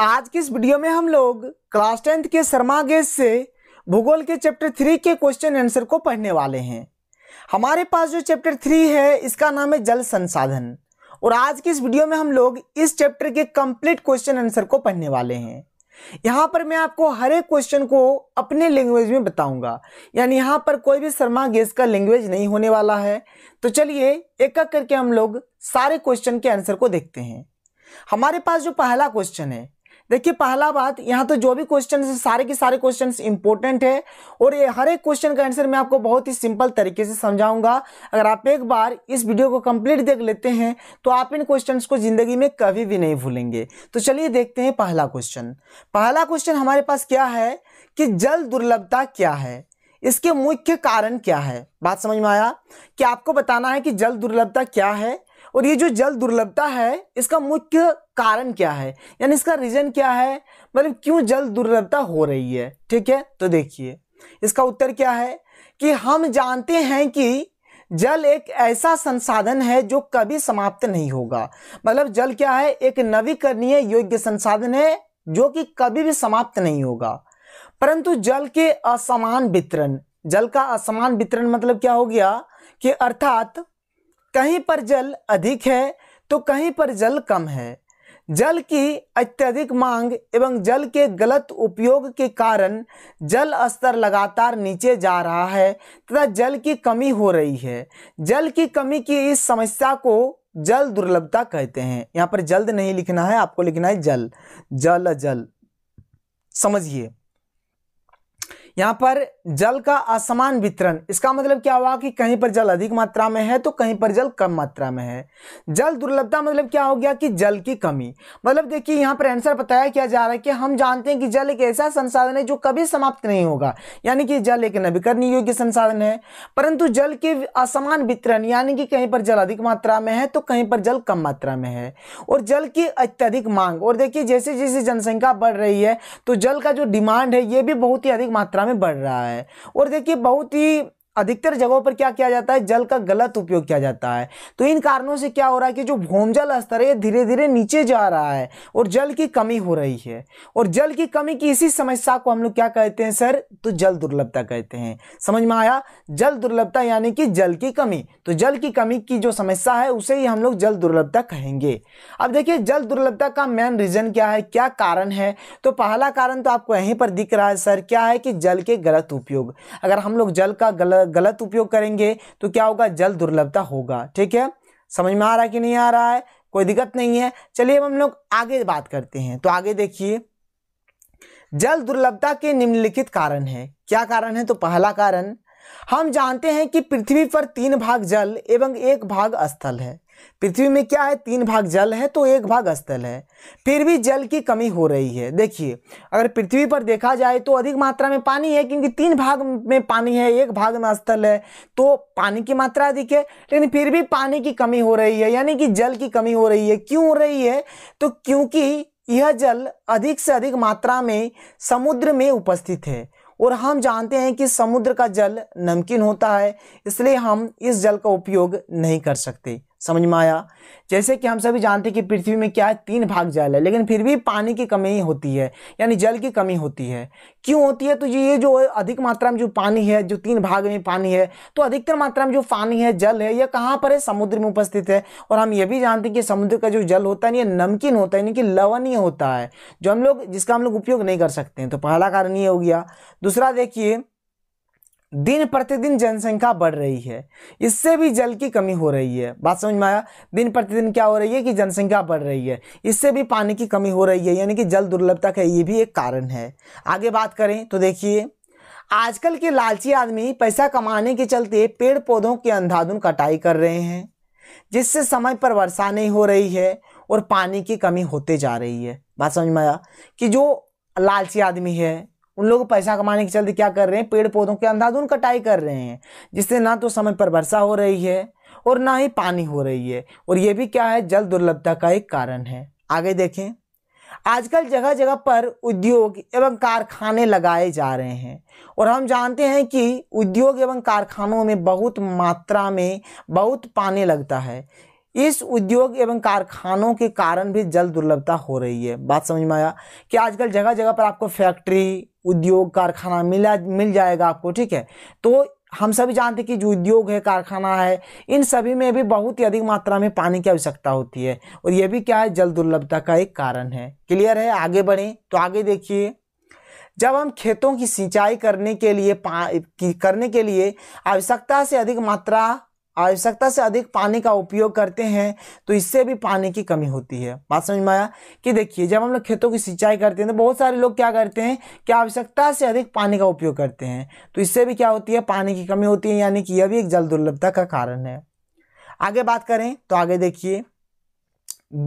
आज के इस वीडियो में हम लोग क्लास टेंथ के शर्मा गेज से भूगोल के चैप्टर थ्री के क्वेश्चन आंसर को पढ़ने वाले हैं हमारे पास जो चैप्टर थ्री है इसका नाम है जल संसाधन और आज की इस वीडियो में हम लोग इस चैप्टर के कंप्लीट क्वेश्चन आंसर को पढ़ने वाले हैं यहाँ पर मैं आपको हर एक क्वेश्चन को अपने लैंग्वेज में बताऊंगा यानी यहाँ पर कोई भी शर्मा गैस का लैंग्वेज नहीं होने वाला है तो चलिए एक एक करके हम लोग सारे क्वेश्चन के आंसर को देखते हैं हमारे पास जो पहला क्वेश्चन है देखिए पहला बात यहाँ तो जो भी क्वेश्चन है सारे के सारे क्वेश्चन इंपॉर्टेंट है और ये हर एक क्वेश्चन का आंसर मैं आपको बहुत ही सिंपल तरीके से समझाऊंगा अगर आप एक बार इस वीडियो को कंप्लीट देख लेते हैं तो आप इन क्वेश्चन को जिंदगी में कभी भी नहीं भूलेंगे तो चलिए देखते हैं पहला क्वेश्चन पहला क्वेश्चन हमारे पास क्या है कि जल दुर्लभता क्या है इसके मुख्य कारण क्या है बात समझ में आया कि आपको बताना है कि जल दुर्लभता क्या है और ये जो जल दुर्लभता है इसका मुख्य कारण क्या है यानी इसका रीजन क्या है मतलब क्यों जल दुर्लभता हो रही है ठीक है तो देखिए इसका उत्तर क्या है कि हम जानते हैं कि जल एक ऐसा संसाधन है जो कभी समाप्त नहीं होगा मतलब जल क्या है एक नवीकरणीय योग्य संसाधन है जो कि कभी भी समाप्त नहीं होगा परंतु जल के असमान वितरण जल का असमान वितरण मतलब क्या हो गया कि अर्थात कहीं पर जल अधिक है तो कहीं पर जल कम है जल की अत्यधिक मांग एवं जल के गलत उपयोग के कारण जल स्तर लगातार नीचे जा रहा है तथा जल की कमी हो रही है जल की कमी की इस समस्या को जल दुर्लभता कहते हैं यहाँ पर जल्द नहीं लिखना है आपको लिखना है जल जल जल समझिए यहाँ पर जल का असमान वितरण इसका मतलब क्या हुआ कि कहीं पर जल अधिक मात्रा में है तो कहीं पर जल कम मात्रा में है जल दुर्लभता मतलब क्या हो गया कि जल की कमी मतलब देखिए यहाँ पर आंसर बताया क्या जा रहा है कि हम जानते हैं कि जल एक ऐसा संसाधन है जो कभी समाप्त नहीं होगा यानी कि जल एक नवीकरणीय योग्य संसाधन है परंतु जल के असमान वितरण यानी कि कहीं पर जल अधिक मात्रा में है तो कहीं पर जल कम मात्रा में है और जल की अत्यधिक मांग और देखिए जैसे जैसे जनसंख्या बढ़ रही है तो जल का जो डिमांड है ये भी बहुत ही अधिक मात्रा में बढ़ रहा है और देखिए बहुत ही अधिकतर जगहों पर क्या किया जाता है जल का गलत उपयोग किया जाता है तो इन कारणों से क्या हो रहा है कि जो भूमजल स्तर है धीरे धीरे नीचे जा रहा है और जल की कमी हो रही है और जल की कमी की इसी समस्या को हम लोग क्या कहते हैं सर तो जल दुर्लभता कहते हैं समझ में आया जल दुर्लभता यानी कि जल की कमी तो जल की कमी की जो समस्या है उसे ही हम लोग जल दुर्लभता कहेंगे अब देखिए जल दुर्लभता का मेन रीजन क्या है क्या कारण है तो पहला कारण तो आपको यहीं पर दिख रहा है सर क्या है कि जल के गलत उपयोग अगर हम लोग जल का गलत गलत उपयोग करेंगे तो क्या होगा जल दुर्लभता होगा ठीक है समझ में आ रहा है कि नहीं आ रहा है कोई दिक्कत नहीं है चलिए अब हम लोग आगे बात करते हैं तो आगे देखिए जल दुर्लभता के निम्नलिखित कारण है क्या कारण है तो पहला कारण हम जानते हैं कि पृथ्वी पर तीन भाग जल एवं एक भाग स्थल है पृथ्वी में क्या है तीन भाग जल है तो एक भाग स्थल है फिर भी जल की कमी हो रही है देखिए अगर पृथ्वी पर देखा जाए तो अधिक मात्रा में पानी है क्योंकि तीन भाग में पानी है एक भाग में स्थल है तो पानी की मात्रा अधिक है लेकिन फिर भी पानी की कमी हो रही है यानी कि जल की कमी हो रही है क्यों हो रही है तो क्योंकि यह जल अधिक से अधिक मात्रा में समुद्र में उपस्थित है और हम जानते हैं कि समुद्र का जल नमकीन होता है इसलिए हम इस जल का उपयोग नहीं कर सकते समझ में आया जैसे कि हम सभी जानते हैं कि पृथ्वी में क्या है तीन भाग जल है लेकिन फिर भी पानी की कमी होती है यानी जल की कमी होती है क्यों होती है तो ये जो अधिक मात्रा में जो पानी है जो तीन भाग में पानी है तो अधिकतर मात्रा में जो पानी है जल है यह कहाँ पर है समुद्र में उपस्थित है और हम ये भी जानते हैं कि समुद्र का जो जल होता है ये नमकीन होता है यानी कि लवणीय होता है जो हम लोग जिसका हम लोग उपयोग नहीं कर सकते हैं तो पहला कारण ये हो गया दूसरा देखिए दिन प्रतिदिन जनसंख्या बढ़ रही है इससे भी जल की कमी हो रही है बात समझ में आया दिन प्रतिदिन क्या हो रही है कि जनसंख्या बढ़ रही है इससे भी पानी की कमी हो रही है यानी कि जल दुर्लभता का ये भी एक कारण है आगे बात करें तो देखिए आजकल के लालची आदमी पैसा कमाने के चलते पेड़ पौधों की अंधाधुन कटाई कर रहे हैं जिससे समय पर वर्षा नहीं हो रही है और पानी की कमी होते जा रही है बात समझ में आया कि जो लालची आदमी है उन लोग पैसा कमाने के चलते क्या कर रहे हैं पेड़ पौधों के अंधाधुन कटाई कर रहे हैं जिससे ना तो समय पर वर्षा हो रही है और ना ही पानी हो रही है और ये भी क्या है जल दुर्लभता का एक कारण है आगे देखें आजकल जगह जगह पर उद्योग एवं कारखाने लगाए जा रहे हैं और हम जानते हैं कि उद्योग एवं कारखानों में बहुत मात्रा में बहुत पानी लगता है इस उद्योग एवं कारखानों के कारण भी जल दुर्लभता हो रही है बात समझ में आया कि आजकल जगह जगह पर आपको फैक्ट्री उद्योग कारखाना मिला मिल जाएगा आपको ठीक है तो हम सभी जानते हैं कि जो उद्योग है कारखाना है इन सभी में भी बहुत ही अधिक मात्रा में पानी की आवश्यकता होती है और यह भी क्या है जल दुर्लभता का एक कारण है क्लियर है आगे बढ़े तो आगे देखिए जब हम खेतों की सिंचाई करने के लिए पा करने के लिए आवश्यकता से अधिक मात्रा आवश्यकता से अधिक पानी का उपयोग करते हैं तो इससे भी पानी की कमी होती है बात समझ में आया कि देखिए जब हम लोग खेतों की सिंचाई करते हैं तो बहुत सारे लोग क्या करते हैं कि आवश्यकता से अधिक पानी का उपयोग करते हैं तो इससे भी क्या होती है पानी की कमी होती है यानी कि यह भी एक जल दुर्लभता का कारण है आगे बात करें तो आगे देखिए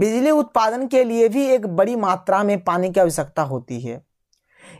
बिजली उत्पादन के लिए भी एक बड़ी मात्रा में पानी की आवश्यकता होती है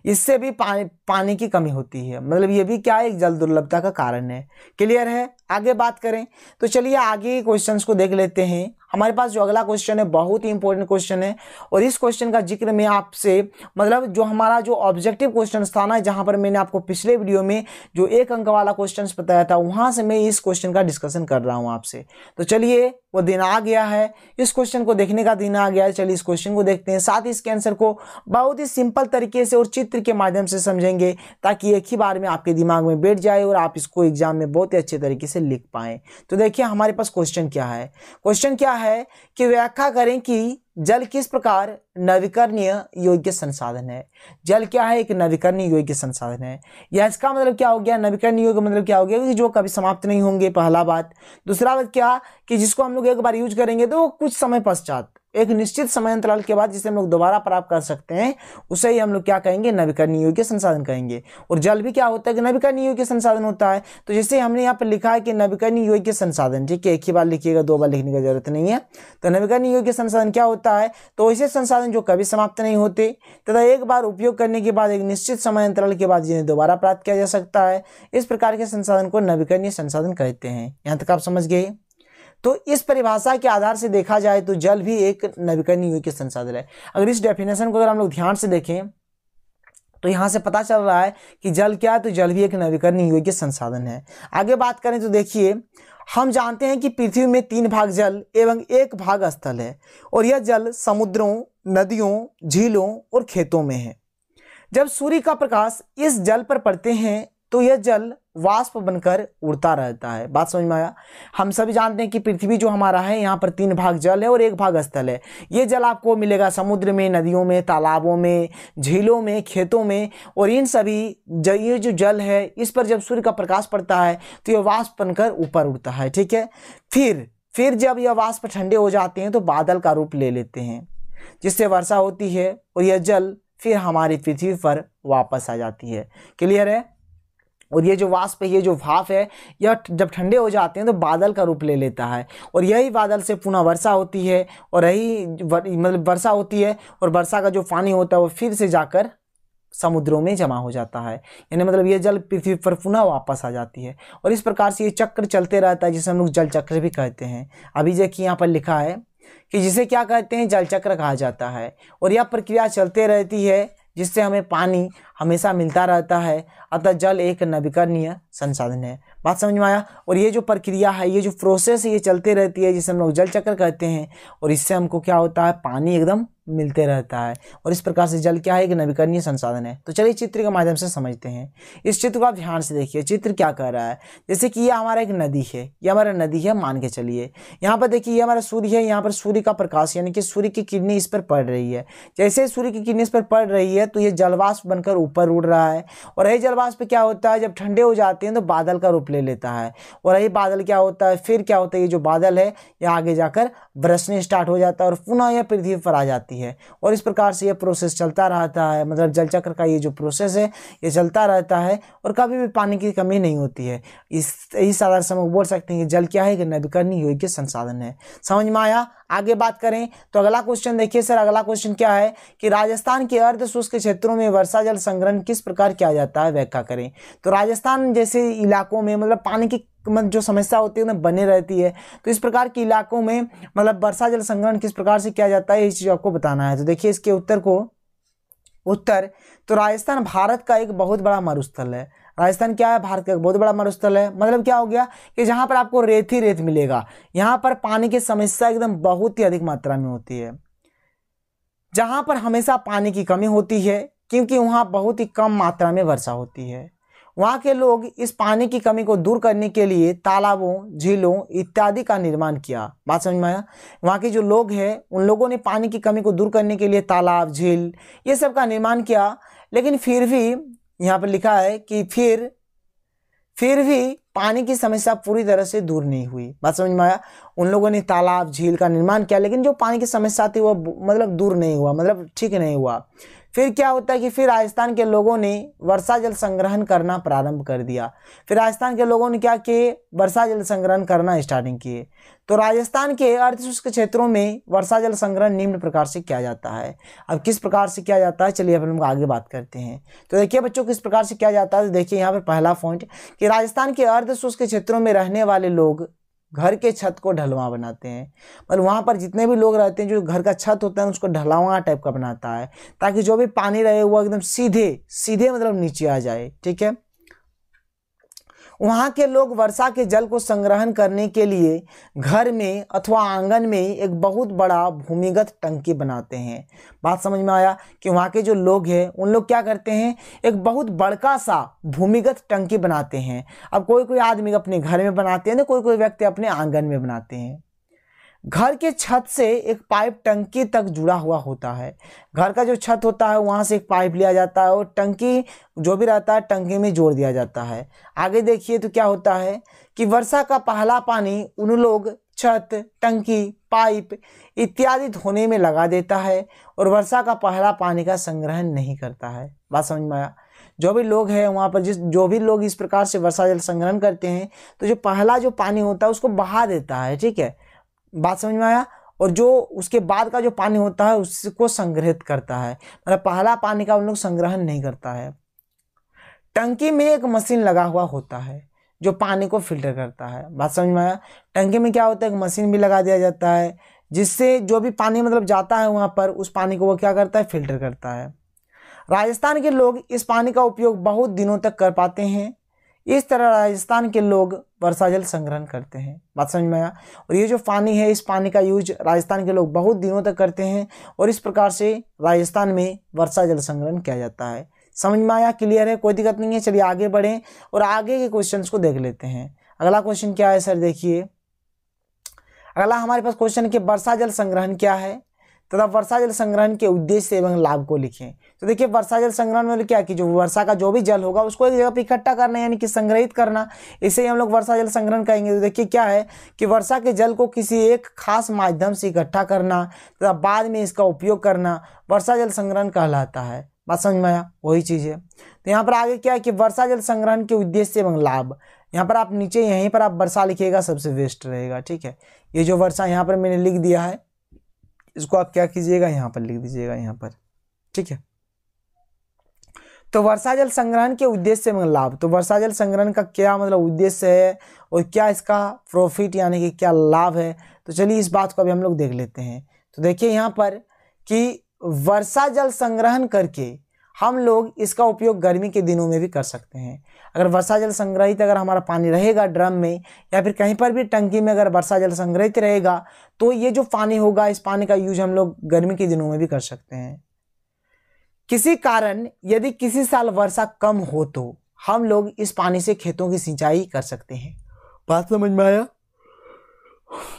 इससे भी पानी पानी की कमी होती है मतलब ये भी क्या है एक जल दुर्लभता का कारण है क्लियर है आगे बात करें तो चलिए आगे क्वेश्चन को देख लेते हैं हमारे पास जो अगला क्वेश्चन है बहुत ही इंपॉर्टेंट क्वेश्चन है और इस क्वेश्चन का जिक्र मैं आपसे मतलब जो हमारा जो ऑब्जेक्टिव क्वेश्चन था ना जहाँ पर मैंने आपको पिछले वीडियो में जो एक अंक वाला क्वेश्चन बताया था वहाँ से मैं इस क्वेश्चन का डिस्कशन कर रहा हूँ आपसे तो चलिए वो दिन आ गया है इस क्वेश्चन को देखने का दिन आ गया है चलिए इस क्वेश्चन को देखते हैं साथ ही इसके आंसर को बहुत ही सिंपल तरीके से और चित्र के माध्यम से समझेंगे ताकि एक ही बार में आपके दिमाग में बैठ जाए और आप इसको एग्जाम में बहुत ही अच्छे तरीके से लिख पाएं तो देखिए हमारे पास क्वेश्चन क्या है क्वेश्चन क्या है कि व्याख्या करें कि जल किस प्रकार नवीकरणीय योग्य संसाधन है जल क्या है एक नवीकरणीय योग्य संसाधन है यह इसका मतलब क्या हो गया नवीकरणीय योग्य मतलब क्या हो गया कि जो कभी समाप्त नहीं होंगे पहला बात दूसरा बात क्या कि जिसको हम लोग एक बार यूज करेंगे तो कुछ समय पश्चात एक निश्चित समय अंतराल के बाद जिसे हम लोग दोबारा प्राप्त कर सकते हैं उसे ही हम लोग क्या कहेंगे नवीकरणीय योग्य संसाधन कहेंगे और जल भी क्या होता है कि नवीकरणीय योग्य संसाधन होता है तो जैसे हमने यहाँ पर लिखा है कि नवीकरणीय योग्य संसाधन ठीक है एक ही बार लिखिएगा दो बार लिखने की जरूरत नहीं है तो नवीकरणीय योग्य संसाधन क्या होता है तो ऐसे संसाधन जो कभी समाप्त नहीं होते तथा एक बार उपयोग करने के बाद एक निश्चित समय अंतराल के बाद जिन्हें दोबारा प्राप्त किया जा सकता है इस प्रकार के संसाधन को नवीकरणीय संसाधन कहते हैं यहाँ तक आप समझ गए तो इस परिभाषा के आधार से देखा जाए तो जल भी एक नवीकरणीय के संसाधन है अगर इस डेफिनेशन को अगर हम लोग ध्यान से देखें तो यहाँ से पता चल रहा है कि जल क्या है तो जल भी एक नवीकरणीय योग्य संसाधन है आगे बात करें तो देखिए हम जानते हैं कि पृथ्वी में तीन भाग जल एवं एक भाग स्थल है और यह जल समुद्रों नदियों झीलों और खेतों में है जब सूर्य का प्रकाश इस जल पर पड़ते हैं तो यह जल वाष्प बनकर उड़ता रहता है बात समझ में आया हम सभी जानते हैं कि पृथ्वी जो हमारा है यहाँ पर तीन भाग जल है और एक भाग स्थल है ये जल आपको मिलेगा समुद्र में नदियों में तालाबों में झीलों में खेतों में और इन सभी ये जो जल है इस पर जब सूर्य का प्रकाश पड़ता है तो ये वाष्प बनकर ऊपर उड़ता है ठीक है फिर फिर जब यह वाष्प ठंडे हो जाते हैं तो बादल का रूप ले लेते हैं जिससे वर्षा होती है और यह जल फिर हमारी पृथ्वी पर वापस आ जाती है क्लियर है और ये जो वाष्प है ये जो भाप है यह जब ठंडे हो जाते हैं तो बादल का रूप ले लेता है और यही बादल से पुनः वर्षा होती है और यही मतलब वर्षा होती है और वर्षा का जो पानी होता है वो फिर से जाकर समुद्रों में जमा हो जाता है यानी मतलब ये जल पृथ्वी पर पुनः वापस आ जाती है और इस प्रकार से ये चक्र चलते रहता है जिसे हम लोग जल चक्र भी कहते हैं अभी जैसे यहाँ पर लिखा है कि जिसे क्या कहते हैं जल चक्र कहा जाता है और यह प्रक्रिया चलते रहती है जिससे हमें पानी हमेशा मिलता रहता है अतः जल एक नवीकरणीय संसाधन है बात समझ में आया और ये जो प्रक्रिया है ये जो प्रोसेस ये चलते रहती है जिसे हम लोग जल चक्र कहते हैं और इससे हमको क्या होता है पानी एकदम मिलते रहता है और इस प्रकार से जल क्या है एक नवीकरणीय संसाधन है तो चलिए चित्र के माध्यम से समझते हैं इस चित्र को आप ध्यान से देखिए चित्र क्या कह रहा है जैसे कि यह हमारा एक नदी है ये हमारा नदी है मान के चलिए यहाँ पर देखिए ये हमारा सूर्य है यहाँ पर सूर्य का प्रकाश यानी कि सूर्य की किडनी इस पर पड़ रही है जैसे सूर्य की किडनी इस पर पड़ रही है तो ये जलवाष्प बनकर ऊपर उड़ रहा है और यही जलवाष्प क्या होता है जब ठंडे हो जाते हैं तो बादल का रूप ले लेता है और यही बादल क्या होता है फिर क्या होता है ये जो बादल है ये आगे जाकर बरसने स्टार्ट हो जाता है और पुनः यह पृथ्वी पर आ जाती है है और इस प्रकार से यह प्रोसेस चलता रहता है मतलब जल चक्र का ये जो प्रोसेस है ये चलता रहता है और कभी भी पानी की कमी नहीं होती है इस इस आधार से हम बोल सकते हैं कि जल क्या है कि नवीकरणीय योग्य संसाधन है समझ में आया आगे बात करें तो अगला क्वेश्चन देखिए सर अगला क्वेश्चन क्या है कि राजस्थान के अर्ध शुष्क क्षेत्रों में वर्षा जल संग्रहण किस प्रकार किया जाता है व्याख्या करें तो राजस्थान जैसे इलाकों में मतलब पानी की मतलब जो समस्या होती है उन्हें बने रहती है तो इस प्रकार के इलाकों में मतलब वर्षा जल संग्रहण किस प्रकार से किया जाता है ये चीज़ आपको बताना है तो देखिए इसके उत्तर को उत्तर तो राजस्थान भारत का एक बहुत बड़ा मरुस्थल है राजस्थान क्या है भारत का एक बहुत बड़ा मरुस्थल है मतलब क्या हो गया कि जहाँ पर आपको रेत ही रेत मिलेगा यहाँ पर पानी की समस्या एकदम बहुत ही अधिक मात्रा में होती है जहाँ पर हमेशा पानी की कमी होती है क्योंकि वहाँ बहुत ही कम मात्रा में वर्षा होती है वहाँ के लोग इस पानी की कमी को दूर करने के लिए तालाबों झीलों इत्यादि का निर्माण किया बात समझ में आया वहाँ के जो लोग हैं उन लोगों ने पानी की कमी को दूर करने के लिए तालाब झील ये सब का निर्माण किया लेकिन फिर भी यहाँ पर लिखा है कि फिर फिर भी पानी की समस्या पूरी तरह से दूर नहीं हुई बात समझ में आया उन लोगों ने तालाब झील का निर्माण किया लेकिन जो पानी की समस्या थी वह मतलब दूर नहीं हुआ मतलब ठीक नहीं हुआ फिर क्या होता है कि फिर राजस्थान के लोगों ने वर्षा जल संग्रहण करना प्रारंभ कर दिया फिर राजस्थान के लोगों ने क्या किए वर्षा जल संग्रहण करना स्टार्टिंग किए तो राजस्थान के अर्धशुष्क क्षेत्रों में वर्षा जल संग्रहण निम्न प्रकार से किया जाता है अब किस प्रकार से किया जाता है चलिए अब हम आगे बात करते हैं तो देखिए बच्चों किस प्रकार से किया जाता है तो देखिए यहाँ पर पहला पॉइंट कि राजस्थान के अर्धशुष्क क्षेत्रों में रहने वाले लोग घर के छत को ढलवा बनाते हैं पर वहाँ पर जितने भी लोग रहते हैं जो घर का छत होता है उसको ढलावा टाइप का बनाता है ताकि जो भी पानी रहे वो एकदम सीधे सीधे मतलब नीचे आ जाए ठीक है वहाँ के लोग वर्षा के जल को संग्रहण करने के लिए घर में अथवा आंगन में एक बहुत बड़ा भूमिगत टंकी बनाते हैं बात समझ में आया कि वहाँ के जो लोग हैं उन लोग क्या करते हैं एक बहुत बड़का सा भूमिगत टंकी बनाते हैं अब कोई कोई आदमी अपने घर में बनाते हैं ना तो कोई कोई व्यक्ति अपने आंगन में बनाते हैं घर के छत से एक पाइप टंकी तक जुड़ा हुआ होता है घर का जो छत होता है वहाँ से एक पाइप लिया जाता है और टंकी जो भी रहता है टंकी में जोड़ दिया जाता है आगे देखिए तो क्या होता है कि वर्षा का पहला पानी उन लोग छत टंकी पाइप इत्यादि धोने में लगा देता है और वर्षा का पहला पानी का संग्रहण नहीं करता है बात समझ में आया जो भी लोग हैं वहाँ पर जिस जो भी लोग इस प्रकार से वर्षा जल संग्रहण करते हैं तो जो पहला जो पानी होता है उसको बहा देता है ठीक है बात समझ में आया और जो उसके बाद का जो पानी होता है उसको संग्रहित करता है मतलब पहला पानी का उन लोग संग्रहण नहीं करता है टंकी में एक मशीन लगा हुआ होता है जो पानी को फिल्टर करता है बात समझ में आया टंकी में क्या होता है एक मशीन भी लगा दिया जाता है जिससे जो भी पानी मतलब जाता है वहाँ पर उस पानी को वो क्या करता है फिल्टर करता है राजस्थान के लोग इस पानी का उपयोग बहुत दिनों तक कर पाते हैं इस तरह राजस्थान के लोग वर्षा जल संग्रहण करते हैं बात समझ में आया और ये जो पानी है इस पानी का यूज राजस्थान के लोग बहुत दिनों तक करते हैं और इस प्रकार से राजस्थान में वर्षा जल संग्रहण किया जाता है समझ में आया क्लियर है कोई दिक्कत नहीं है चलिए आगे बढ़ें और आगे के क्वेश्चंस को देख लेते हैं अगला क्वेश्चन क्या है सर देखिए अगला हमारे पास क्वेश्चन है कि वर्षा जल संग्रहण क्या है तथा वर्षा जल संग्रहण के उद्देश्य एवं लाभ को लिखें तो देखिए वर्षा जल संग्रहण में मतलब क्या कि जो वर्षा का जो भी जल होगा उसको एक जगह पर इकट्ठा करना यानी कि संग्रहित करना इसे हम लोग वर्षा जल संग्रहण कहेंगे तो देखिए क्या है कि वर्षा के जल को किसी एक खास माध्यम से इकट्ठा करना तथा बाद में इसका उपयोग करना वर्षा जल संग्रहण कहलाता है बात समझ में आया वही चीज़ है तो यहाँ पर आगे क्या है कि वर्षा जल संग्रहण के उद्देश्य एवं लाभ यहाँ पर आप नीचे यहीं पर आप वर्षा लिखिएगा सबसे बेस्ट रहेगा ठीक है ये जो वर्षा यहाँ पर मैंने लिख दिया है इसको आप क्या कीजिएगा यहाँ पर लिख दीजिएगा यहाँ पर ठीक है तो वर्षा जल संग्रहण के उद्देश्य में मतलब लाभ तो वर्षा जल संग्रहण का क्या मतलब उद्देश्य है और क्या इसका प्रॉफिट यानी कि क्या लाभ है तो चलिए इस बात को अभी हम लोग देख लेते हैं तो देखिए यहाँ पर कि वर्षा जल संग्रहण करके हम लोग इसका उपयोग गर्मी के दिनों में भी कर सकते हैं अगर वर्षा जल संग्रहित अगर हमारा पानी रहेगा ड्रम में या फिर कहीं पर भी टंकी में अगर वर्षा जल संग्रहित रहेगा तो ये जो पानी होगा इस पानी का यूज हम लोग गर्मी के दिनों में भी कर सकते हैं किसी कारण यदि किसी साल वर्षा कम हो तो हम लोग इस पानी से खेतों की सिंचाई कर सकते हैं बात समझ में आया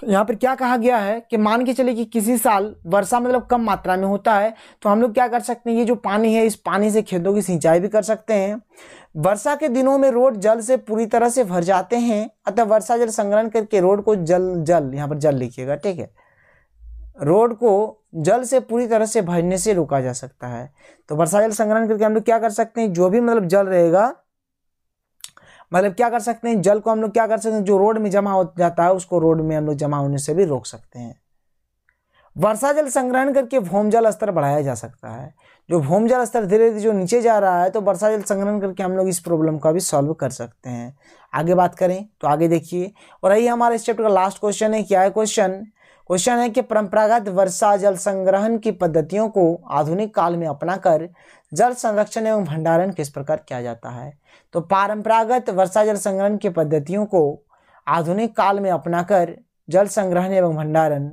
यहाँ पर क्या कहा गया है कि मान के चले कि किसी साल वर्षा मतलब कम मात्रा में होता है तो हम लोग क्या कर सकते हैं ये जो पानी है इस पानी से खेतों की सिंचाई भी कर सकते हैं वर्षा के दिनों में रोड जल से पूरी तरह से भर जाते हैं अतः वर्षा जल संग्रहण करके रोड को जल जल यहाँ पर जल लिखिएगा ठीक है रोड को जल से पूरी तरह से भरने से रोका जा सकता है तो वर्षा जल संग्रहण करके हम लोग क्या कर सकते हैं जो भी मतलब जल रहेगा मतलब क्या कर सकते हैं जल को हम लोग क्या कर सकते हैं जो रोड में जमा हो जाता है उसको रोड में हम लोग जमा होने से भी रोक सकते हैं वर्षा जल संग्रहण करके भूम जल स्तर बढ़ाया जा सकता है जो भूमजल जल स्तर धीरे धीरे जो नीचे जा रहा है तो वर्षा जल संग्रहण करके हम लोग इस प्रॉब्लम का भी सॉल्व कर सकते हैं आगे बात करें तो आगे देखिए और यही हमारे इस चैप्टर का लास्ट क्वेश्चन है क्या है क्वेश्चन क्वेश्चन है कि परंपरागत वर्षा जल संग्रहण की पद्धतियों को आधुनिक काल में अपनाकर जल संरक्षण एवं भंडारण किस प्रकार किया जाता है तो परंपरागत वर्षा जल संग्रहण की पद्धतियों को आधुनिक काल में अपनाकर जल संग्रहण एवं भंडारण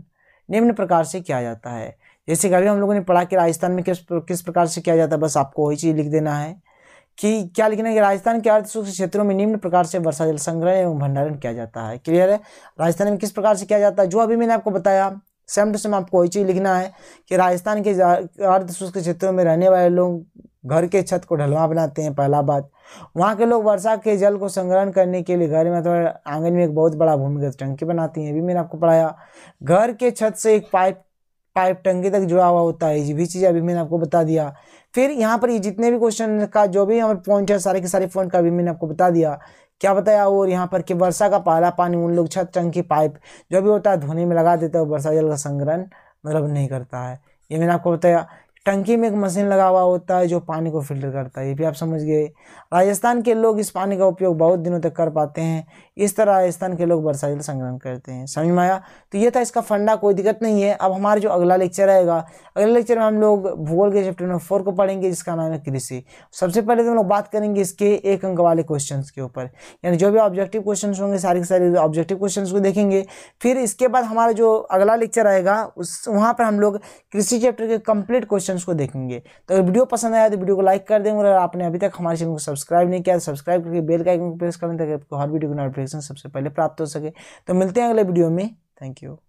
निम्न प्रकार से किया जाता है जैसे कि अभी हम लोगों ने पढ़ा कि राजस्थान में किस किस प्रकार से किया जाता है बस आपको वही चीज़ लिख देना है कि क्या लिखना है कि राजस्थान के अर्ध क्षेत्रों में निम्न प्रकार से वर्षा जल संग्रहण एवं भंडारण किया जाता है क्लियर है राजस्थान में किस प्रकार से किया जाता है जो अभी मैंने आपको बताया सेम टू सेम आपको वही चीज़ लिखना है कि राजस्थान के अर्ध शुष्क क्षेत्रों में रहने वाले लोग घर के छत को ढलवा बनाते हैं पहला बात वहाँ के लोग वर्षा के जल को संग्रहण करने के लिए घर में अथवा आंगन में एक बहुत बड़ा भूमिगत टंकी बनाती हैं अभी मैंने आपको पढ़ाया घर के छत से एक पाइप पाइप टंकी तक जुड़ा हुआ होता है ये भी चीज़ अभी मैंने आपको बता दिया फिर यहाँ पर ये जितने भी क्वेश्चन का जो भी हमारे पॉइंट है सारे के सारे पॉइंट का अभी मैंने आपको बता दिया क्या बताया और यहाँ पर कि वर्षा का पहला पानी उन लोग छत टंकी पाइप जो भी होता है धोने में लगा देता है वर्षा जल का संग्रहण मतलब नहीं करता है ये मैंने आपको बताया टंकी में एक मशीन लगा हुआ होता है जो पानी को फिल्टर करता है ये भी आप समझ गए राजस्थान के लोग इस पानी का उपयोग बहुत दिनों तक कर पाते हैं इस तरह राजस्थान के लोग वर्षा जल संग्रहण करते हैं समझ में आया तो ये था इसका फंडा कोई दिक्कत नहीं है अब हमारा जो अगला लेक्चर रहेगा अगले लेक्चर में हम लोग भूगोल के चैप्टर नंबर फोर को पढ़ेंगे जिसका नाम है कृषि सबसे पहले तो हम लोग बात करेंगे इसके एक अंक वाले क्वेश्चन के ऊपर यानी जो भी ऑब्जेक्टिव क्वेश्चन होंगे सारे के सारे ऑब्जेक्टिव क्वेश्चन को देखेंगे फिर इसके बाद हमारा जो अगला लेक्चर आएगा उस वहाँ पर हम लोग कृषि चैप्टर के कंप्लीट क्वेश्चन को देखेंगे तो अगर वीडियो पसंद आया तो वीडियो को लाइक कर देंगे और आपने अभी तक हमारे चैनल को सब्सक्राइब नहीं किया तो सब्सक्राइब करके बेल का आइकन प्रेस करें ताकि आपको हर वीडियो को नोटिफिकेशन नोटिफिकेशन सबसे पहले प्राप्त हो सके तो मिलते हैं अगले वीडियो में थैंक यू